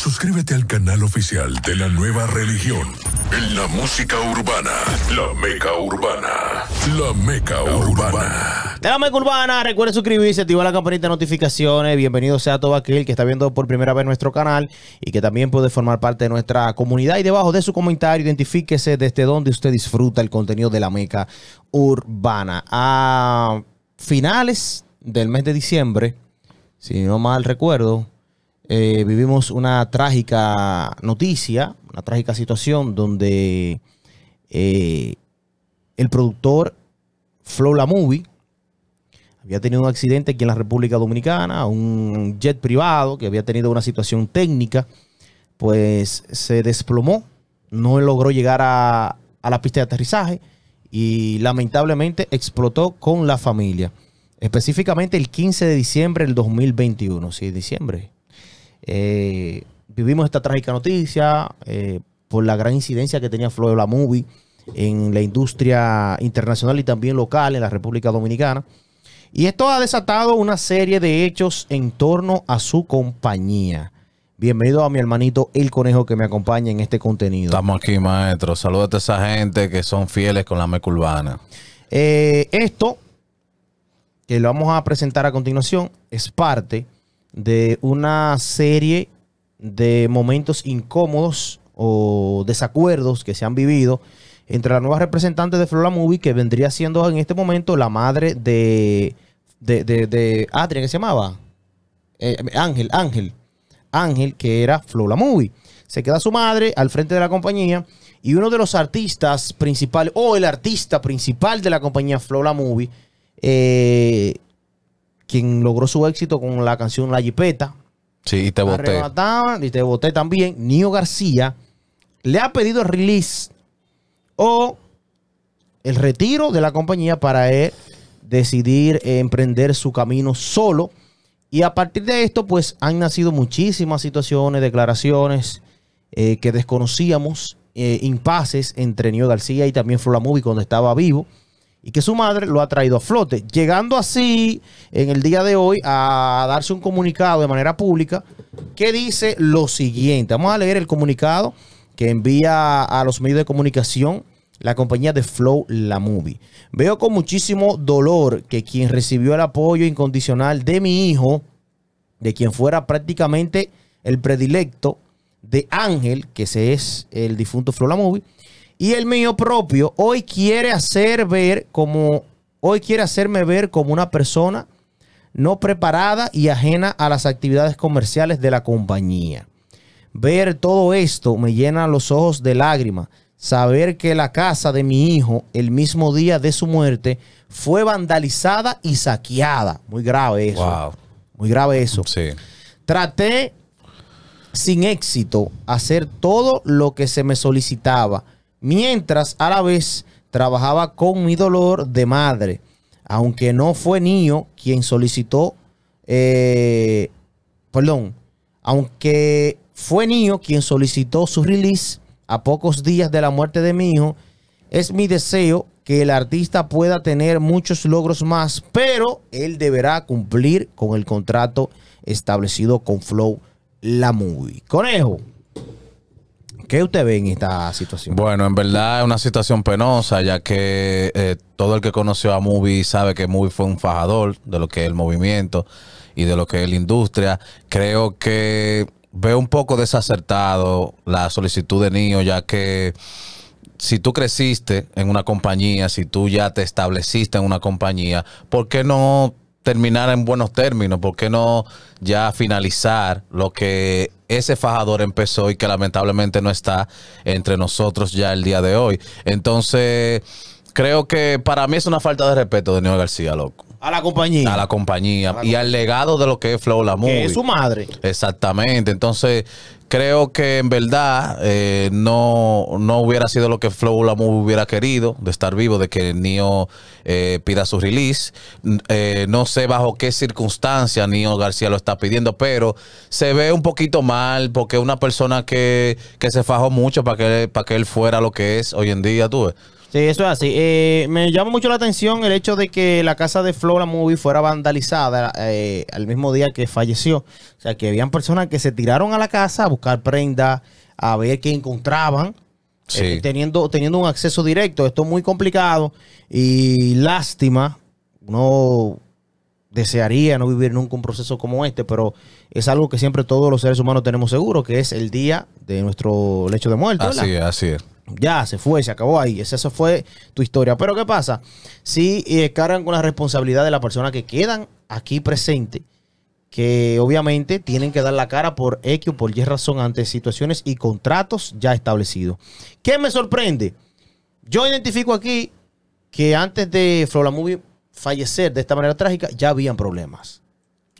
Suscríbete al canal oficial de la nueva religión. En la música urbana, la meca urbana, la meca urbana. De la meca urbana, Recuerda suscribirse, activar la campanita de notificaciones. Bienvenido sea todo aquel que está viendo por primera vez nuestro canal y que también puede formar parte de nuestra comunidad. Y debajo de su comentario, identifíquese desde donde usted disfruta el contenido de la meca urbana. A finales del mes de diciembre, si no mal recuerdo, eh, vivimos una trágica noticia, una trágica situación donde eh, el productor Flow La Movie había tenido un accidente aquí en la República Dominicana, un jet privado que había tenido una situación técnica, pues se desplomó, no logró llegar a, a la pista de aterrizaje y lamentablemente explotó con la familia. Específicamente el 15 de diciembre del 2021, sí, diciembre, eh, vivimos esta trágica noticia eh, por la gran incidencia que tenía Floyd la Movie en la industria internacional y también local en la República Dominicana. Y esto ha desatado una serie de hechos en torno a su compañía. Bienvenido a mi hermanito El Conejo que me acompaña en este contenido. Estamos aquí, maestro. saludos a esa gente que son fieles con la meca eh, esto, que lo vamos a presentar a continuación, es parte de una serie de momentos incómodos o desacuerdos que se han vivido entre la nueva representante de Flora Movie, que vendría siendo en este momento la madre de, de, de, de que se llamaba eh, Ángel, Ángel, Ángel, que era Flora Movie. Se queda su madre al frente de la compañía y uno de los artistas principales, o el artista principal de la compañía Flora Movie, eh, quien logró su éxito con la canción La Jipeta. Sí, y te voté. Y te voté también. Nio García le ha pedido el release o el retiro de la compañía para él decidir emprender su camino solo. Y a partir de esto, pues han nacido muchísimas situaciones, declaraciones eh, que desconocíamos, eh, impases entre Nio García y también Flora Movie cuando estaba vivo y que su madre lo ha traído a flote, llegando así en el día de hoy a darse un comunicado de manera pública que dice lo siguiente. Vamos a leer el comunicado que envía a los medios de comunicación la compañía de Flow La Movie. Veo con muchísimo dolor que quien recibió el apoyo incondicional de mi hijo, de quien fuera prácticamente el predilecto de Ángel, que ese es el difunto Flow La Movie, y el mío propio hoy quiere hacer ver como, hoy quiere hacerme ver como una persona no preparada y ajena a las actividades comerciales de la compañía. Ver todo esto me llena los ojos de lágrimas. Saber que la casa de mi hijo, el mismo día de su muerte, fue vandalizada y saqueada. Muy grave eso. Wow. Muy grave eso. Sí. Traté sin éxito hacer todo lo que se me solicitaba mientras a la vez trabajaba con mi dolor de madre, aunque no fue niño quien solicitó, eh, perdón, aunque fue niño quien solicitó su release a pocos días de la muerte de mi hijo, es mi deseo que el artista pueda tener muchos logros más, pero él deberá cumplir con el contrato establecido con Flow La Conejo. ¿Qué usted ve en esta situación? Bueno, en verdad es una situación penosa, ya que eh, todo el que conoció a Mubi sabe que Mubi fue un fajador de lo que es el movimiento y de lo que es la industria. Creo que veo un poco desacertado la solicitud de niño, ya que si tú creciste en una compañía, si tú ya te estableciste en una compañía, ¿por qué no terminar en buenos términos? ¿Por qué no ya finalizar lo que ese fajador empezó y que lamentablemente no está entre nosotros ya el día de hoy. Entonces, creo que para mí es una falta de respeto de Neo García, loco. A la compañía. A la compañía. y al legado de lo que es Flow La Movie. es su madre. Exactamente. Entonces, creo que en verdad eh, no, no hubiera sido lo que Flow la hubiera querido de estar vivo, de que Nio eh, pida su release. Eh, no sé bajo qué circunstancia Nio García lo está pidiendo, pero se ve un poquito mal porque es una persona que, que se fajó mucho para que, para que él fuera lo que es hoy en día, tú Sí, eso es así. Eh, me llama mucho la atención el hecho de que la casa de Flora Movie fuera vandalizada al mismo día que falleció. O sea, que habían personas que se tiraron a la casa buscar a ver qué encontraban. Eh, teniendo, teniendo un acceso directo. Esto es muy complicado y lástima. no desearía no vivir nunca un proceso como este, pero es algo que siempre todos los seres humanos tenemos seguro, que es el día de nuestro lecho de muerte. Así así Ya, se fue, se acabó ahí. Esa, fue tu historia. Pero ¿qué pasa? Si eh, cargan con la responsabilidad de la persona que quedan aquí presente que obviamente tienen que dar la cara por X o por Y razón ante situaciones y contratos ya establecidos. ¿Qué me sorprende? Yo identifico aquí que antes de Flolamubi fallecer de esta manera trágica, ya habían problemas.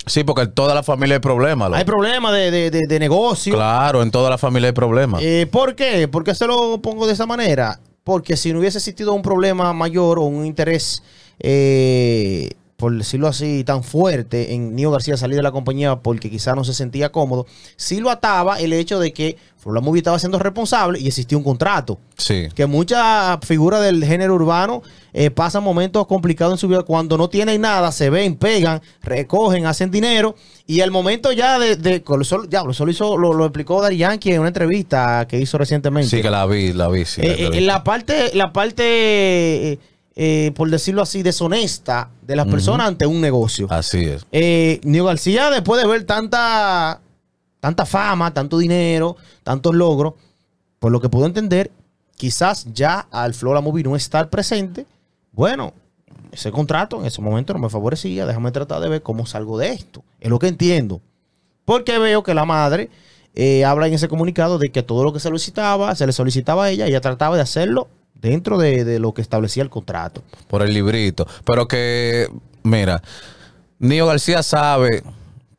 Sí, porque en toda la familia hay problemas. Hay problemas de, negocio. Claro, en toda la familia hay problemas. Eh, ¿Por qué? ¿Por qué se lo pongo de esa manera? Porque si no hubiese existido un problema mayor o un interés eh, por decirlo así, tan fuerte en Nio García salir de la compañía porque quizá no se sentía cómodo, sí lo ataba el hecho de que la Movie estaba siendo responsable y existía un contrato. Sí. Que muchas figuras del género urbano eh, pasan momentos complicados en su vida. Cuando no tienen nada, se ven, pegan, recogen, hacen dinero. Y al momento ya de. de ya, lo, hizo, lo, explicó Dar Yankee en una entrevista que hizo recientemente. Sí, que la vi, la vi. Sí, la eh, eh, parte. La parte eh, por decirlo así, deshonesta de las personas ante un negocio. Así es. Eh, García, después de ver tanta, tanta fama, tanto dinero, tantos logros, por lo que puedo entender, quizás ya al Flora Movie no estar presente, bueno, ese contrato en ese momento no me favorecía, déjame tratar de ver cómo salgo de esto. Es lo que entiendo. Porque veo que la madre eh, habla en ese comunicado de que todo lo que se solicitaba, se le solicitaba a ella, ella trataba de hacerlo dentro de, lo que establecía el contrato. Por el librito. Pero que, mira, Nio García sabe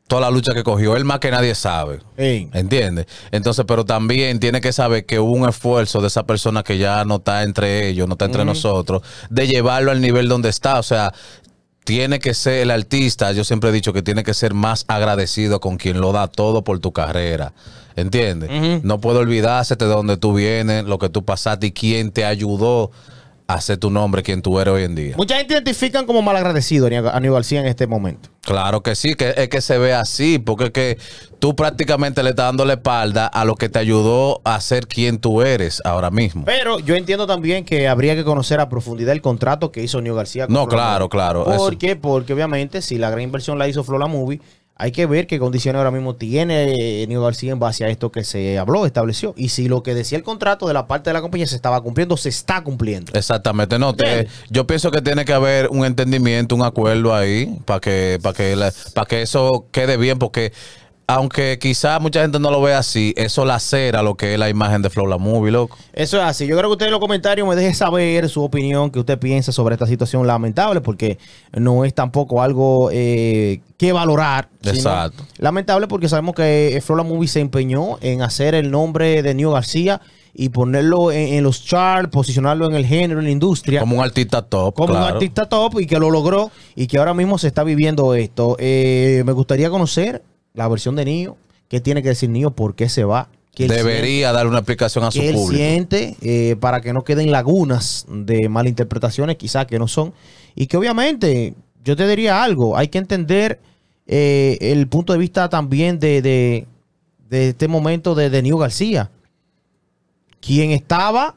toda la lucha que cogió. Él más que nadie sabe. Sí. ¿Entiendes? Entonces, pero también tiene que saber que hubo un esfuerzo de esa persona que ya no está entre ellos, no está entre nosotros, de llevarlo al nivel donde está. O sea, tiene que ser el artista, yo siempre he dicho que tiene que ser más agradecido con quien lo da todo por tu carrera. ¿Entiendes? No puedo olvidarse de dónde tú vienes, lo que tú pasaste y quién te ayudó a hacer tu nombre, Quien tú eres hoy en día. Mucha gente identifica como mal a Aníbal García en este momento. Claro que sí, que es que se ve así, porque es que tú prácticamente le estás dando la espalda a lo que te ayudó a ser quien tú eres ahora mismo. Pero yo entiendo también que habría que conocer a profundidad el contrato que hizo Nio García. no, claro, claro. ¿Por qué? Porque obviamente si la gran inversión la hizo Flora Movie hay que ver qué condiciones ahora mismo tiene eh, Nino García en base a esto que se habló, estableció. Y si lo que decía el contrato de la parte de la compañía se estaba cumpliendo, se está cumpliendo. Exactamente. No, yo pienso que tiene que haber un entendimiento, un acuerdo ahí, para que, para que, para que eso quede bien, porque aunque quizás mucha gente no lo vea así, eso la lacera lo que es la imagen de Flow La Movie, loco. Eso es así. Yo creo que usted en los comentarios me deje saber su opinión, qué usted piensa sobre esta situación lamentable, porque no es tampoco algo eh, que valorar. Exacto. Lamentable porque sabemos que eh, Flow La Movie se empeñó en hacer el nombre de Nio García y ponerlo en, los charts, posicionarlo en el género, en la industria. Como un artista top. Como un artista top y que lo logró y que ahora mismo se está viviendo esto. Eh, me gustaría conocer la versión de Nio. que tiene que decir Nio? ¿Por qué se va? Que Debería dar una explicación a su que público. Eh, para que no queden lagunas de malinterpretaciones, quizás que no son. Y que obviamente, yo te diría algo, hay que entender eh, el punto de vista también de, este momento de, de García, quien estaba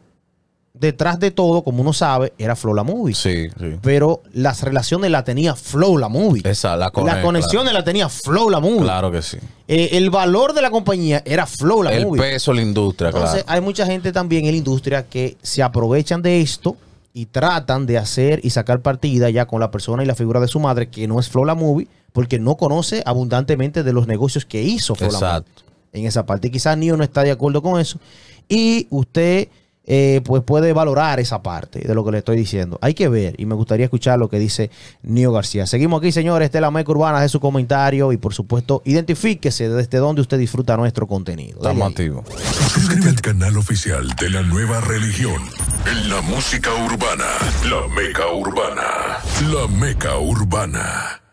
detrás de todo, como uno sabe, era Flow la Movie. Sí, Pero las relaciones la tenía Flow la Movie. Esa, la conexión. Las conexiones la tenía Flow la Movie. Claro que sí. Eh, el valor de la compañía era Flow la Movie. El peso, la industria, Entonces, hay mucha gente también en la industria que se aprovechan de esto y tratan de hacer y sacar partida ya con la persona y la figura de su madre, que no es Flow la Movie, porque no conoce abundantemente de los negocios que hizo Flow la Movie. En esa parte. Quizás ni no está de acuerdo con eso. Y usted eh, pues puede valorar esa parte de lo que le estoy diciendo. Hay que ver y me gustaría escuchar lo que dice Nio García. Seguimos aquí, señores, de la Meca Urbana, de su comentario y por supuesto, identifíquese desde donde usted disfruta nuestro contenido. Estamos activos. Suscríbete al canal oficial de la nueva religión en la música urbana, la Meca Urbana, la Meca Urbana.